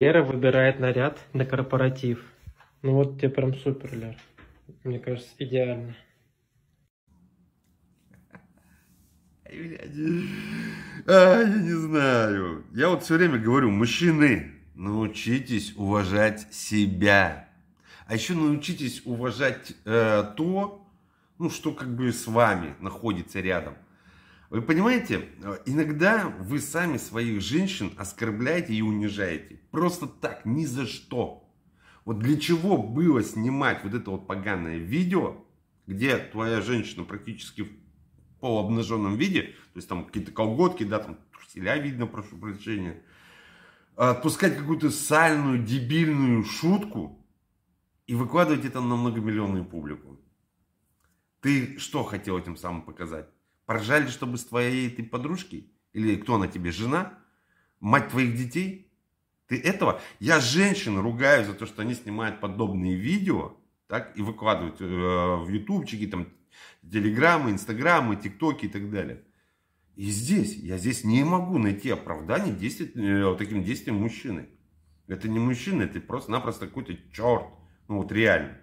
Лера выбирает наряд на корпоратив. Ну вот тебе прям супер, Лер. Мне кажется, идеально. А, я не знаю. Я вот все время говорю, мужчины, научитесь уважать себя. А еще научитесь уважать э, то, ну, что как бы с вами находится рядом. Вы понимаете, э, иногда вы сами своих женщин оскорбляете и унижаете. Просто так, ни за что. Вот для чего было снимать вот это вот поганое видео, где твоя женщина практически в полуобнаженном виде, то есть там какие-то колготки, да, там труселя видно, прошу прощения, отпускать какую-то сальную, дебильную шутку и выкладывать это на многомиллионную публику. Ты что хотел этим самым показать? Поржали, чтобы с твоей ты подружки, или кто она тебе, жена, мать твоих детей? Ты этого? Я женщин ругаю за то, что они снимают подобные видео, так, и выкладывают э, в ютубчики, там, телеграммы, инстаграмы, тиктоки и так далее. И здесь, я здесь не могу найти оправдание действий, э, таким действиям мужчины. Это не мужчина, это просто-напросто какой-то черт. Ну вот реально.